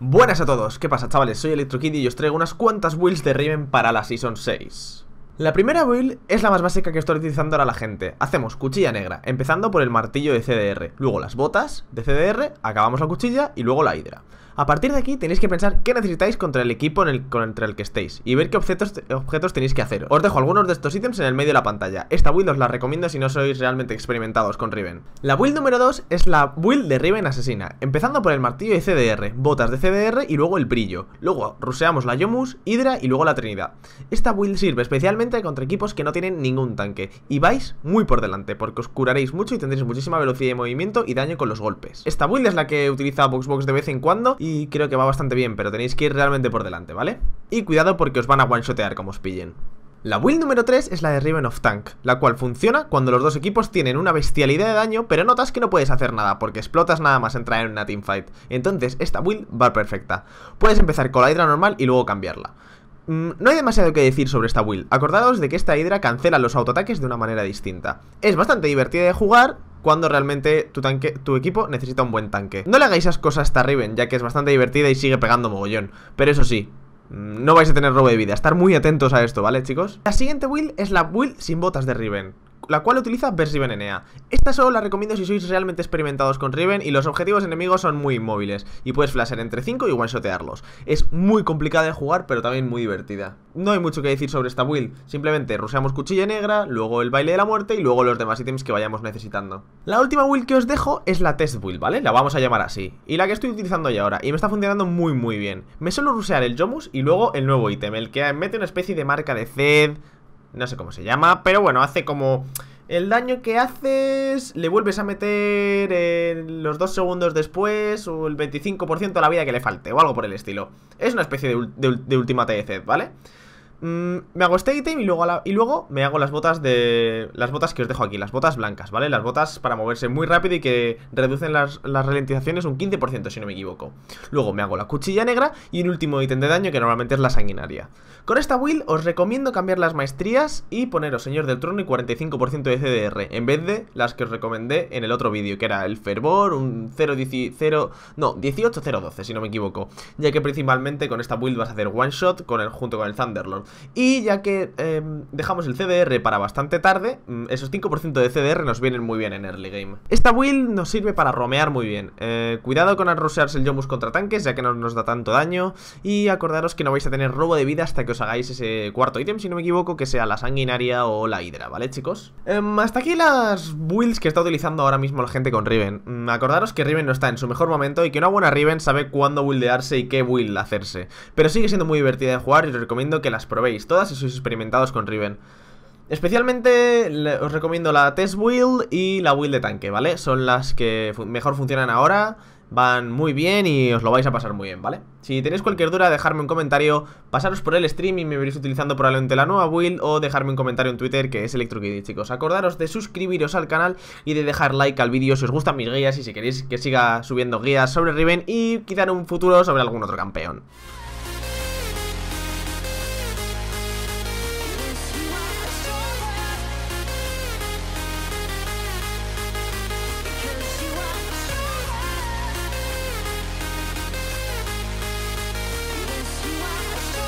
Buenas a todos, ¿qué pasa chavales? Soy ElectroKid y os traigo unas cuantas builds de Raven para la Season 6 la primera build es la más básica que estoy utilizando ahora la gente. Hacemos cuchilla negra, empezando por el martillo de CDR, luego las botas de CDR, acabamos la cuchilla y luego la hidra. A partir de aquí tenéis que pensar qué necesitáis contra el equipo en el, contra el que estéis y ver qué objetos, objetos tenéis que hacer. Os dejo algunos de estos ítems en el medio de la pantalla. Esta build os la recomiendo si no sois realmente experimentados con Riven. La build número 2 es la build de Riven asesina, empezando por el martillo de CDR, botas de CDR y luego el brillo. Luego ruseamos la Yomus, hidra y luego la Trinidad. Esta build sirve especialmente contra equipos que no tienen ningún tanque, y vais muy por delante, porque os curaréis mucho y tendréis muchísima velocidad de movimiento y daño con los golpes. Esta build es la que utiliza Boxbox de vez en cuando y creo que va bastante bien, pero tenéis que ir realmente por delante, ¿vale? Y cuidado porque os van a one como os pillen. La build número 3 es la de Riven of Tank, la cual funciona cuando los dos equipos tienen una bestialidad de daño, pero notas que no puedes hacer nada, porque explotas nada más entrar en una teamfight. Entonces, esta build va perfecta. Puedes empezar con la hidra normal y luego cambiarla. Mm, no hay demasiado que decir sobre esta build. Acordaos de que esta hidra cancela los autoataques de una manera distinta. Es bastante divertida de jugar cuando realmente tu, tanque, tu equipo necesita un buen tanque. No le hagáis esas cosas a Riven, ya que es bastante divertida y sigue pegando mogollón. Pero eso sí, mm, no vais a tener robo de vida. Estar muy atentos a esto, ¿vale, chicos? La siguiente build es la Will sin botas de Riven la cual utiliza Riven enea Esta solo la recomiendo si sois realmente experimentados con Riven y los objetivos enemigos son muy inmóviles y puedes flasher entre 5 y one-shotearlos. Es muy complicada de jugar pero también muy divertida. No hay mucho que decir sobre esta build, simplemente ruseamos cuchilla negra, luego el baile de la muerte y luego los demás ítems que vayamos necesitando. La última build que os dejo es la test build, ¿vale? La vamos a llamar así. Y la que estoy utilizando ya ahora y me está funcionando muy muy bien. Me suelo rusear el Jomus y luego el nuevo ítem, el que mete una especie de marca de Zed no sé cómo se llama, pero bueno, hace como... El daño que haces le vuelves a meter los dos segundos después o el 25% de la vida que le falte o algo por el estilo. Es una especie de, última de vale Mm, me hago este ítem y luego, me hago las botas de... Las botas que os dejo aquí, las botas blancas, ¿vale? Las botas para moverse muy rápido y que reducen las, ralentizaciones un 15% si no me equivoco. Luego me hago la cuchilla negra y un último ítem de daño que normalmente es la sanguinaria. Con esta build os recomiendo cambiar las maestrías y poneros Señor del Trono y 45% de CDR en vez de las que os recomendé en el otro vídeo, que era el Fervor, un 0, 0 no, 18 12 si no me equivoco, ya que principalmente con esta build vas a hacer one shot con el, junto con el Thunderlord. Y ya que em, dejamos el CDR para bastante tarde, mm, esos 5% de CDR nos vienen muy bien en early game. Esta build nos sirve para romear muy bien. Eh, cuidado con arrosearse el Yomus contra tanques, ya que no nos da tanto daño. Y acordaros que no vais a tener robo de vida hasta que os hagáis ese cuarto ítem, si no me equivoco, que sea la sanguinaria o la hidra, ¿vale, chicos? Em, hasta aquí las builds que está utilizando ahora mismo la gente con Riven. Mm, acordaros que Riven no está en su mejor momento y que una buena Riven sabe cuándo buildearse y qué build hacerse. Pero sigue siendo muy divertida de jugar y os recomiendo que las ¿Veis? todas si experimentados con Riven. Especialmente os recomiendo la Test Build y la Build de tanque, ¿vale? Son las que mejor funcionan ahora, van muy bien y os lo vais a pasar muy bien, ¿vale? Si tenéis cualquier duda, dejadme un comentario, pasaros por el stream y me veréis utilizando probablemente la nueva build o dejarme un comentario en Twitter que es ElectroKiddy, chicos. Acordaros de suscribiros al canal y de dejar like al vídeo si os gustan mis guías y si queréis que siga subiendo guías sobre Riven y quizá en un futuro sobre algún otro campeón.